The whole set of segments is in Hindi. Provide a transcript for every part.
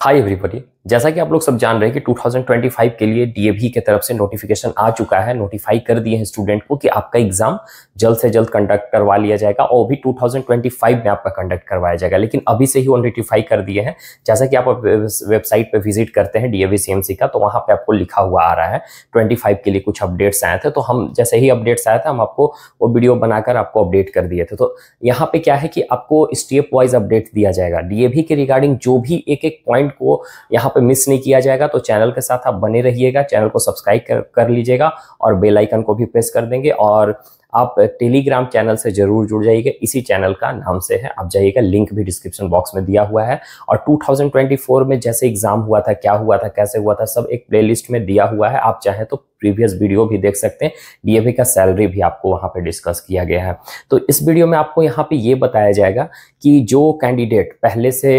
Hi everybody, जैसा कि आप लोग सब जान रहे हैं कि 2025 के लिए डीएवी के तरफ से नोटिफिकेशन आ चुका है नोटिफाई कर दिए हैं स्टूडेंट को कि आपका एग्जाम जल्द से जल्द कंडक्ट करवा लिया जाएगा और भी 2025 में आपका कंडक्ट करवाया जाएगा लेकिन अभी से ही वो नोटिफाई कर दिए हैं जैसा कि आप वेबसाइट पर विजिट करते हैं डीएवी सीएमसी का तो वहाँ पर आपको लिखा हुआ आ रहा है ट्वेंटी के लिए कुछ अपडेट्स आए थे तो हम जैसे ही अपडेट्स आया था हम आपको वो वीडियो बनाकर आपको अपडेट कर दिए थे तो यहाँ पे क्या है कि आपको स्टेप वाइज अपडेट दिया जाएगा डीएवी के रिगार्डिंग जो भी एक एक पॉइंट को यहाँ पे मिस नहीं किया जाएगा तो चैनल के साथ आप बने रहिएगा चैनल को सब्सक्राइब कर, कर लीजिएगा और बेल आइकन को भी प्रेस कर देंगे और आप टेलीग्राम चैनल से जरूर जुड़ जाइएगा इसी चैनल का नाम से है आप जाइएगा लिंक भी डिस्क्रिप्शन बॉक्स में दिया हुआ है और 2024 में जैसे एग्जाम हुआ था क्या हुआ था कैसे हुआ था सब एक प्लेलिस्ट में दिया हुआ है आप चाहें तो प्रीवियस वीडियो भी देख सकते हैं डीएवी का सैलरी भी आपको वहां पर डिस्कस किया गया है तो इस वीडियो में आपको यहाँ पे ये बताया जाएगा कि जो कैंडिडेट पहले से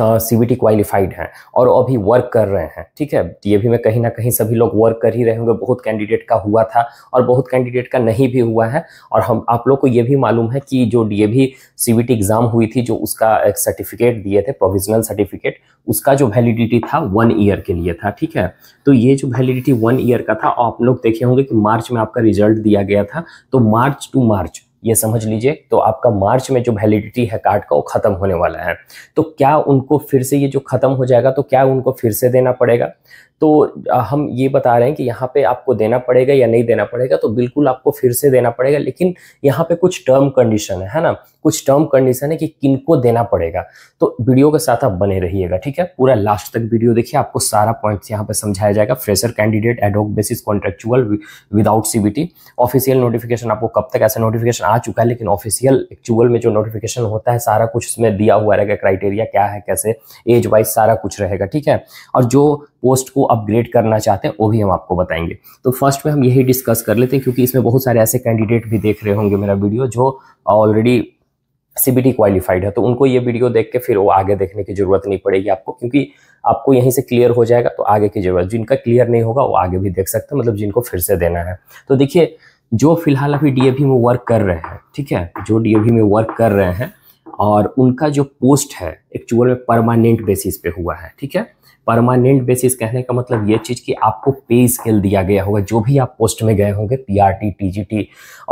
सी क्वालिफाइड हैं और अभी वर्क कर रहे हैं ठीक है ये भी मैं कहीं ना कहीं सभी लोग वर्क कर ही रहे होंगे बहुत कैंडिडेट का हुआ था और बहुत कैंडिडेट का नहीं भी हुआ है और हम आप लोग को ये भी मालूम है कि जो डी ए भी सी एग्ज़ाम हुई थी जो उसका एक सर्टिफिकेट दिए थे प्रोविजनल सर्टिफिकेट उसका जो वैलिडिटी था वन ईयर के लिए था ठीक है तो ये जो वैलिडिटी वन ईयर का था आप लोग देखे होंगे कि मार्च में आपका रिजल्ट दिया गया था तो मार्च टू मार्च ये समझ लीजिए तो आपका मार्च में जो वैलिडिटी है कार्ड का वो खत्म होने वाला है तो क्या उनको फिर से ये जो खत्म हो जाएगा तो क्या उनको फिर से देना पड़ेगा तो हम ये बता रहे हैं कि यहाँ पे आपको देना पड़ेगा या नहीं देना पड़ेगा तो बिल्कुल आपको फिर से देना पड़ेगा लेकिन यहाँ पे कुछ टर्म कंडीशन है है ना कुछ टर्म कंडीशन है कि किनको देना पड़ेगा तो वीडियो के साथ आप बने रहिएगा ठीक है पूरा लास्ट तक वीडियो देखिए आपको सारा पॉइंट्स यहाँ पे समझाया जाएगा fresher candidate ad hoc basis contractual without CBT official notification आपको कब तक ऐसा नोटिफिकेशन आ चुका है लेकिन ऑफिशियल एक्चुअल में जो नोटिफिकेशन होता है सारा कुछ उसमें दिया हुआ रहेगा क्राइटेरिया क्या है कैसे एज वाइज सारा कुछ रहेगा ठीक है और जो पोस्ट को अपग्रेड करना चाहते हैं वो भी हम आपको बताएंगे तो फर्स्ट में हम यही डिस्कस कर लेते हैं क्योंकि इसमें बहुत सारे ऐसे कैंडिडेट भी देख रहे होंगे मेरा वीडियो जो ऑलरेडी सीबीटी क्वालिफाइड है तो उनको ये वीडियो देख के फिर वो आगे देखने की जरूरत नहीं पड़ेगी आपको क्योंकि आपको यहीं से क्लियर हो जाएगा तो आगे की जरूरत जिनका क्लियर नहीं होगा वो आगे भी देख सकते हैं मतलब जिनको फिर से देना है तो देखिए जो फिलहाल अभी डीएवी में वर्क कर रहे हैं ठीक है जो डीएवी में वर्क कर रहे हैं और उनका जो पोस्ट है एक्चुअल में परमानेंट बेसिस पे हुआ है ठीक है परमानेंट बेसिस कहने का मतलब ये चीज़ कि आपको पे स्केल दिया गया होगा जो भी आप पोस्ट में गए होंगे पी आर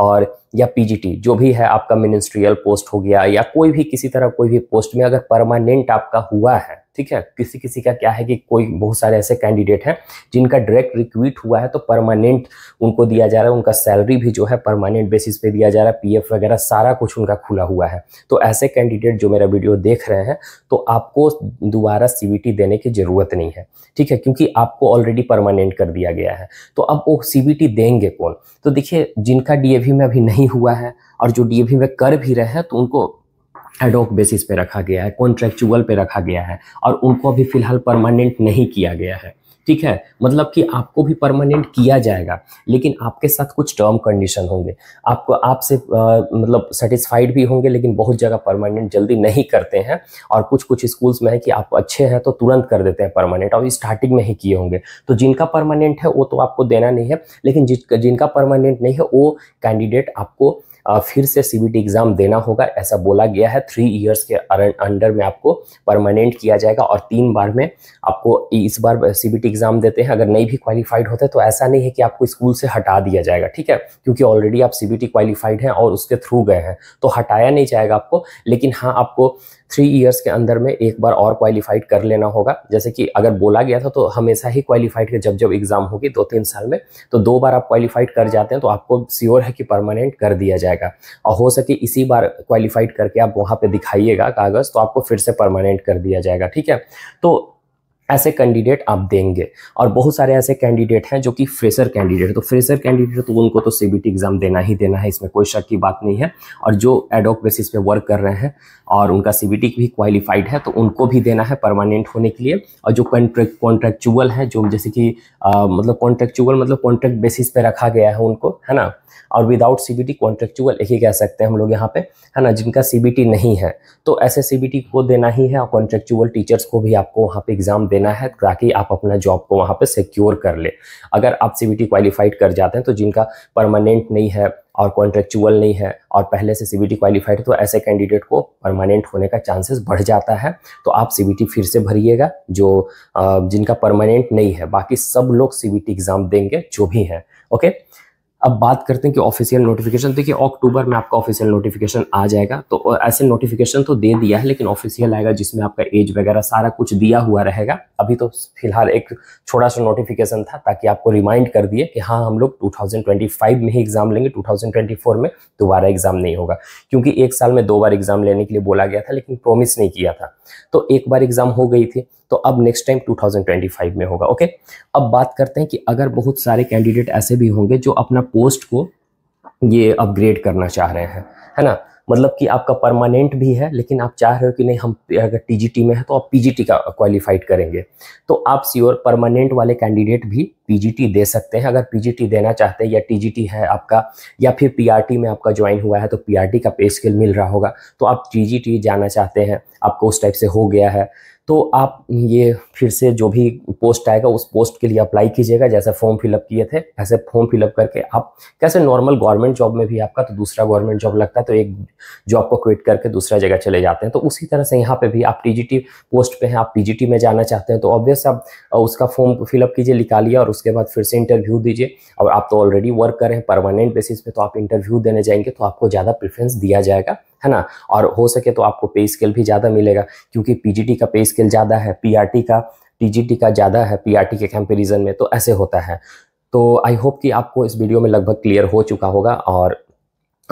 और या पीजीटी जो भी है आपका मिनिस्ट्रियल पोस्ट हो गया या कोई भी किसी तरह कोई भी पोस्ट में अगर परमानेंट आपका हुआ है ठीक है किसी किसी का क्या है कि कोई बहुत सारे ऐसे कैंडिडेट हैं जिनका डायरेक्ट रिक्वीट हुआ है तो परमानेंट उनको दिया जा रहा है उनका सैलरी भी जो है परमानेंट बेसिस पे दिया जा रहा है पीएफ वगैरह सारा कुछ उनका खुला हुआ है तो ऐसे कैंडिडेट जो मेरा वीडियो देख रहे हैं तो आपको दोबारा सीबीटी देने की ज़रूरत नहीं है ठीक है क्योंकि आपको ऑलरेडी परमानेंट कर दिया गया है तो अब वो सीबीटी देंगे कौन तो देखिए जिनका डीएवी में अभी नहीं नहीं हुआ है और जो डीएपी में कर भी रहे हैं तो उनको एडोक बेसिस पे रखा गया है कॉन्ट्रेक्चुअल पे रखा गया है और उनको अभी फिलहाल परमानेंट नहीं किया गया है ठीक है मतलब कि आपको भी परमानेंट किया जाएगा लेकिन आपके साथ कुछ टर्म कंडीशन होंगे आपको आपसे मतलब सेटिस्फाइड भी होंगे लेकिन बहुत जगह परमानेंट जल्दी नहीं करते हैं और कुछ कुछ स्कूल्स में है कि आप अच्छे हैं तो तुरंत कर देते हैं परमानेंट और स्टार्टिंग में ही किए होंगे तो जिनका परमानेंट है वो तो आपको देना नहीं है लेकिन जिनका परमानेंट नहीं है वो कैंडिडेट आपको फिर से सीबीटी एग्जाम देना होगा ऐसा बोला गया है थ्री इयर्स के अंडर में आपको परमानेंट किया जाएगा और तीन बार में आपको इस बार सीबीटी एग्जाम देते हैं अगर नहीं भी क्वालिफाइड होते तो ऐसा नहीं है कि आपको स्कूल से हटा दिया जाएगा ठीक है क्योंकि ऑलरेडी आप सीबीटी क्वालिफाइड हैं और उसके थ्रू गए हैं तो हटाया नहीं जाएगा आपको लेकिन हाँ आपको थ्री ईयर्स के अंदर में एक बार और क्वालिफाइड कर लेना होगा जैसे कि अगर बोला गया था तो हमेशा ही क्वालिफाइड के जब जब एग्ज़ाम होगी दो तीन साल में तो दो बार आप क्वालिफाइड कर जाते हैं तो आपको श्योर है कि परमानेंट कर दिया जाएगा और हो सके इसी बार क्वालिफाइड करके आप वहाँ पर दिखाइएगा कागज़ तो आपको फिर से परमानेंट कर दिया जाएगा ठीक है तो ऐसे कैंडिडेट आप देंगे और बहुत सारे ऐसे कैंडिडेट हैं जो कि फ्रेशर कैंडिडेट तो फ्रेशर कैंडिडेट तो उनको तो सी एग्ज़ाम देना ही देना है इसमें कोई शक की बात नहीं है और जो एडोक बेसिस पे वर्क कर रहे हैं और उनका सी भी क्वालिफाइड है तो उनको भी देना है परमानेंट होने के लिए और जो कॉन्ट्रैक्ट कॉन्ट्रेक्चुअल है जो जैसे कि आ, मतलब कॉन्ट्रेक्चुअल मतलब कॉन्ट्रैक्ट बेसिस पे रखा गया है उनको है ना और विदाउट सी बी कॉन्ट्रेक्चुअल एक ही कह सकते हैं हम लोग यहाँ पे है ना जिनका सी नहीं है तो ऐसे सी को देना ही है और कॉन्ट्रेक्चुअल टीचर्स को भी आपको वहाँ पे एग्ज़ाम दे देना है ताकि आप अपना जॉब को वहाँ पे सिक्योर कर ले अगर आप सीबीटी क्वालिफाइड कर जाते हैं तो जिनका परमानेंट नहीं है और कॉन्ट्रेक्चुअल नहीं है और पहले से सीबीटी क्वालिफाइड तो ऐसे कैंडिडेट को परमानेंट होने का चांसेस बढ़ जाता है तो आप सीबीटी फिर से भरिएगा जो जिनका परमानेंट नहीं है बाकी सब लोग सीबीटी एग्ज़ाम देंगे जो भी हैं ओके अब बात करते हैं कि ऑफिशियल नोटिफिकेशन देखिए अक्टूबर में आपका ऑफिशियल नोटिफिकेशन आ जाएगा तो ऐसे नोटिफिकेशन तो दे दिया है लेकिन ऑफिशियल आएगा जिसमें आपका एज वगैरह सारा कुछ दिया हुआ रहेगा अभी तो फिलहाल एक छोटा सा नोटिफिकेशन था ताकि आपको रिमाइंड कर दिए कि हाँ हम लोग टू में ही एग्जाम लेंगे टू में दोबारा एग्जाम नहीं होगा क्योंकि एक साल में दो बार एग्जाम लेने के लिए बोला गया था लेकिन प्रोमिस नहीं किया था तो एक बार एग्जाम हो गई थी तो अब नेक्स्ट टाइम 2025 में होगा ओके अब बात करते हैं कि अगर बहुत सारे कैंडिडेट ऐसे भी होंगे जो अपना पोस्ट को ये अपग्रेड करना चाह रहे हैं है ना मतलब कि आपका परमानेंट भी है लेकिन आप चाह रहे हो कि नहीं हम अगर टीजीटी में है तो आप पीजीटी का क्वालिफाइड करेंगे तो आप सियोर परमानेंट वाले कैंडिडेट भी पीजीटी दे सकते हैं अगर पीजीटी देना चाहते हैं या टीजीटी है आपका या फिर पीआरटी में आपका ज्वाइन हुआ है तो पीआरटी का पे स्केल मिल रहा होगा तो आप टीजीटी जाना चाहते हैं आपको उस टाइप से हो गया है तो आप ये फिर से जो भी पोस्ट आएगा उस पोस्ट के लिए अप्लाई कीजिएगा जैसे फॉर्म फिलअप किए थे ऐसे फॉर्म फिलअप करके आप कैसे नॉर्मल गवर्नमेंट जॉब में भी आपका तो दूसरा गवर्नमेंट जॉब लगता है तो एक जॉब को क्विट करके दूसरा जगह चले जाते हैं तो उसी तरह से यहाँ पे भी आप टी पोस्ट पे हैं आप पी में जाना चाहते हैं तो ऑब्वियस आप उसका फॉर्म फिलअप कीजिए निकालिए और उसके बाद फिर से इंटरव्यू दीजिए और आप तो ऑलरेडी वर्क कर रहे हैं परमानेंट बेसिस पे तो आप इंटरव्यू देने जाएंगे तो आपको ज़्यादा प्रेफरेंस दिया जाएगा है ना और हो सके तो आपको पे स्केल भी ज़्यादा मिलेगा क्योंकि पीजीटी का पे स्केल ज़्यादा है पी का टी का ज़्यादा है पी के कंपेरिजन में तो ऐसे होता है तो आई होप कि आपको इस वीडियो में लगभग क्लियर हो चुका होगा और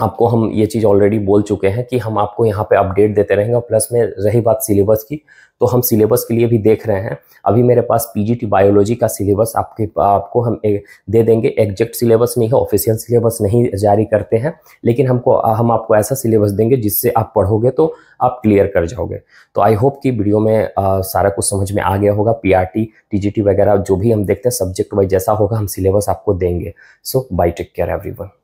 आपको हम ये चीज़ ऑलरेडी बोल चुके हैं कि हम आपको यहाँ पे अपडेट देते रहेंगे प्लस में रही बात सिलेबस की तो हम सिलेबस के लिए भी देख रहे हैं अभी मेरे पास पीजीटी बायोलॉजी का सिलेबस आपके आपको हम ए, दे देंगे एग्जैक्ट सिलेबस नहीं है ऑफिशियल सिलेबस नहीं जारी करते हैं लेकिन हमको हम आपको ऐसा सिलेबस देंगे जिससे आप पढ़ोगे तो आप क्लियर कर जाओगे तो आई होप कि वीडियो में आ, सारा कुछ समझ में आ गया होगा P R T T G T वगैरह जो भी हम देखते हैं सब्जेक्ट वाइज जैसा होगा हम सिलेबस आपको देंगे so bye take care every